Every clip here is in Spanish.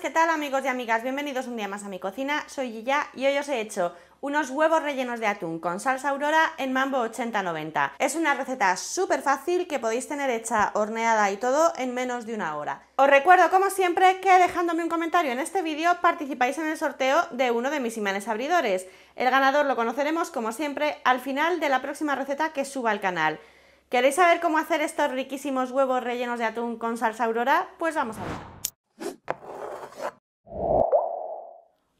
¿qué tal amigos y amigas? Bienvenidos un día más a mi cocina, soy Guilla y hoy os he hecho unos huevos rellenos de atún con salsa aurora en mambo 8090. Es una receta súper fácil que podéis tener hecha, horneada y todo en menos de una hora. Os recuerdo como siempre que dejándome un comentario en este vídeo participáis en el sorteo de uno de mis imanes abridores. El ganador lo conoceremos como siempre al final de la próxima receta que suba al canal. ¿Queréis saber cómo hacer estos riquísimos huevos rellenos de atún con salsa aurora? Pues vamos a ver.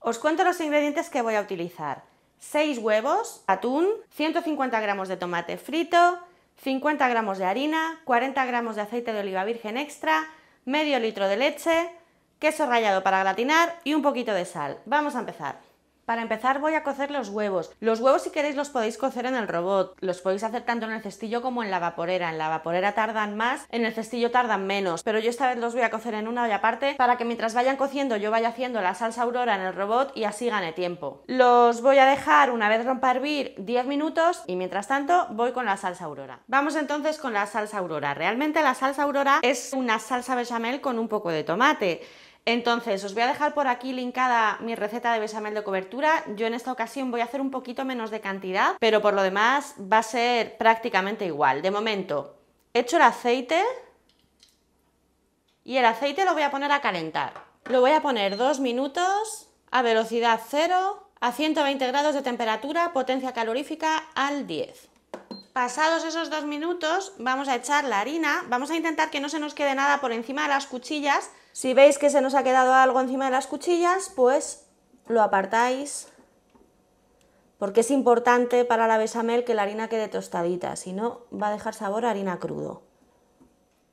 Os cuento los ingredientes que voy a utilizar. 6 huevos, atún, 150 gramos de tomate frito, 50 gramos de harina, 40 gramos de aceite de oliva virgen extra, medio litro de leche, queso rallado para gratinar y un poquito de sal. Vamos a empezar. Para empezar voy a cocer los huevos. Los huevos si queréis los podéis cocer en el robot, los podéis hacer tanto en el cestillo como en la vaporera. En la vaporera tardan más, en el cestillo tardan menos, pero yo esta vez los voy a cocer en una olla aparte para que mientras vayan cociendo yo vaya haciendo la salsa aurora en el robot y así gane tiempo. Los voy a dejar una vez rompa 10 minutos y mientras tanto voy con la salsa aurora. Vamos entonces con la salsa aurora. Realmente la salsa aurora es una salsa bechamel con un poco de tomate. Entonces, os voy a dejar por aquí linkada mi receta de besamel de cobertura. Yo en esta ocasión voy a hacer un poquito menos de cantidad, pero por lo demás va a ser prácticamente igual. De momento, hecho el aceite y el aceite lo voy a poner a calentar. Lo voy a poner dos minutos a velocidad cero, a 120 grados de temperatura, potencia calorífica al 10. Pasados esos dos minutos vamos a echar la harina, vamos a intentar que no se nos quede nada por encima de las cuchillas. Si veis que se nos ha quedado algo encima de las cuchillas, pues lo apartáis porque es importante para la besamel que la harina quede tostadita, si no va a dejar sabor a harina crudo.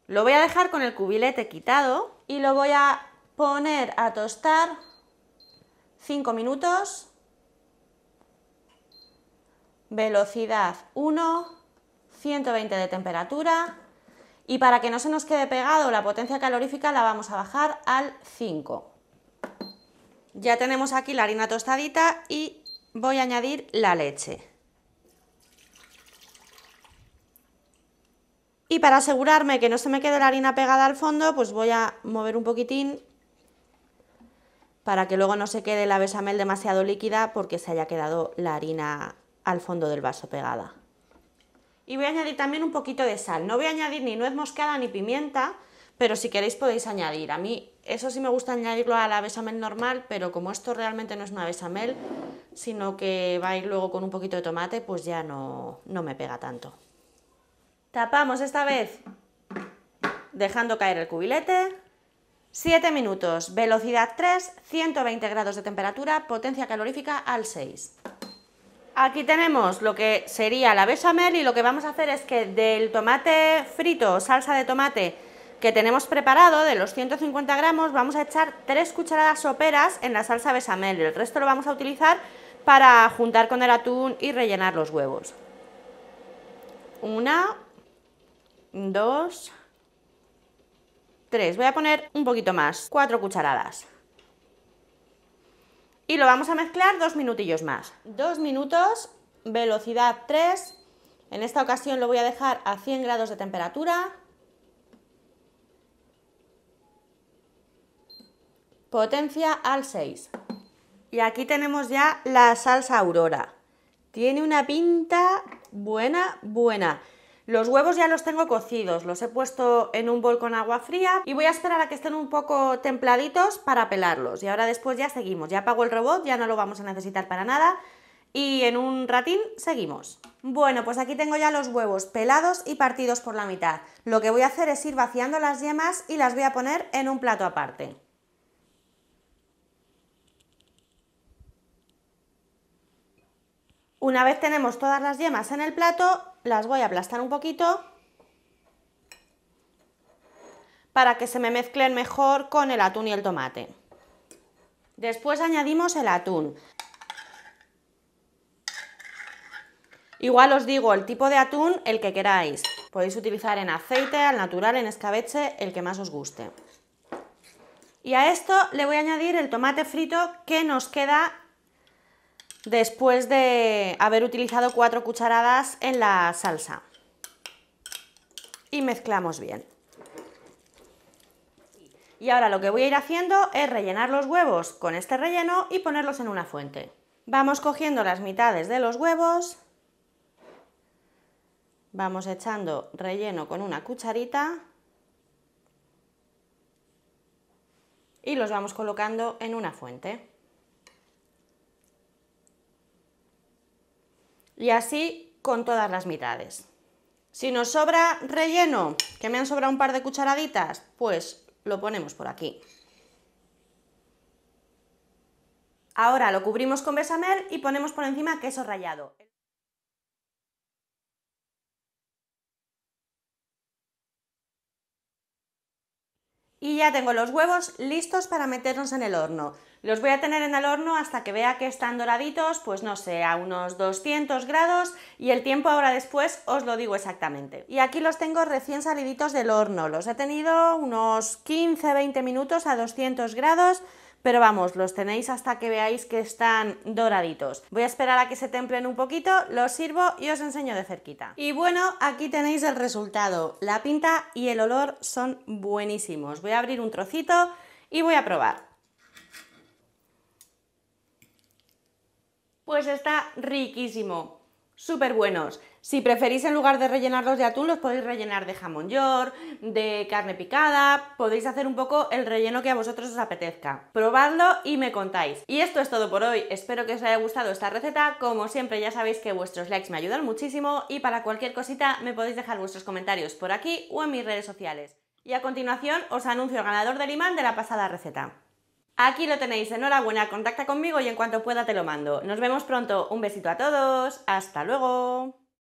Lo voy a dejar con el cubilete quitado y lo voy a poner a tostar cinco minutos velocidad 1, 120 de temperatura y para que no se nos quede pegado la potencia calorífica la vamos a bajar al 5. Ya tenemos aquí la harina tostadita y voy a añadir la leche. Y para asegurarme que no se me quede la harina pegada al fondo, pues voy a mover un poquitín para que luego no se quede la besamel demasiado líquida porque se haya quedado la harina al fondo del vaso pegada. Y voy a añadir también un poquito de sal. No voy a añadir ni nuez moscada ni pimienta, pero si queréis podéis añadir. A mí eso sí me gusta añadirlo a la besamel normal, pero como esto realmente no es una besamel, sino que va a ir luego con un poquito de tomate, pues ya no, no me pega tanto. Tapamos esta vez, dejando caer el cubilete. 7 minutos, velocidad 3, 120 grados de temperatura, potencia calorífica al 6. Aquí tenemos lo que sería la bechamel y lo que vamos a hacer es que del tomate frito, salsa de tomate que tenemos preparado, de los 150 gramos, vamos a echar 3 cucharadas soperas en la salsa bechamel. El resto lo vamos a utilizar para juntar con el atún y rellenar los huevos. Una, dos, tres. Voy a poner un poquito más, cuatro cucharadas. Y lo vamos a mezclar dos minutillos más. Dos minutos, velocidad 3. En esta ocasión lo voy a dejar a 100 grados de temperatura. Potencia al 6. Y aquí tenemos ya la salsa aurora. Tiene una pinta buena, buena. Los huevos ya los tengo cocidos, los he puesto en un bol con agua fría y voy a esperar a que estén un poco templaditos para pelarlos. Y ahora después ya seguimos, ya apago el robot, ya no lo vamos a necesitar para nada y en un ratín seguimos. Bueno, pues aquí tengo ya los huevos pelados y partidos por la mitad. Lo que voy a hacer es ir vaciando las yemas y las voy a poner en un plato aparte. Una vez tenemos todas las yemas en el plato, las voy a aplastar un poquito para que se me mezclen mejor con el atún y el tomate. Después añadimos el atún. Igual os digo el tipo de atún, el que queráis. Podéis utilizar en aceite, al natural, en escabeche, el que más os guste. Y a esto le voy a añadir el tomate frito que nos queda después de haber utilizado cuatro cucharadas en la salsa. Y mezclamos bien. Y ahora lo que voy a ir haciendo es rellenar los huevos con este relleno y ponerlos en una fuente. Vamos cogiendo las mitades de los huevos, vamos echando relleno con una cucharita y los vamos colocando en una fuente. y así con todas las mitades. Si nos sobra relleno, que me han sobrado un par de cucharaditas, pues lo ponemos por aquí. Ahora lo cubrimos con besamel y ponemos por encima queso rallado. Y ya tengo los huevos listos para meternos en el horno. Los voy a tener en el horno hasta que vea que están doraditos, pues no sé, a unos 200 grados y el tiempo ahora después os lo digo exactamente. Y aquí los tengo recién saliditos del horno, los he tenido unos 15-20 minutos a 200 grados, pero vamos, los tenéis hasta que veáis que están doraditos. Voy a esperar a que se templen un poquito, los sirvo y os enseño de cerquita. Y bueno, aquí tenéis el resultado. La pinta y el olor son buenísimos. Voy a abrir un trocito y voy a probar. Pues está riquísimo, súper buenos. Si preferís en lugar de rellenarlos de atún, los podéis rellenar de jamón york, de carne picada, podéis hacer un poco el relleno que a vosotros os apetezca. Probadlo y me contáis. Y esto es todo por hoy, espero que os haya gustado esta receta, como siempre ya sabéis que vuestros likes me ayudan muchísimo y para cualquier cosita me podéis dejar vuestros comentarios por aquí o en mis redes sociales. Y a continuación os anuncio el ganador del imán de la pasada receta. Aquí lo tenéis, enhorabuena, contacta conmigo y en cuanto pueda te lo mando. Nos vemos pronto, un besito a todos, hasta luego.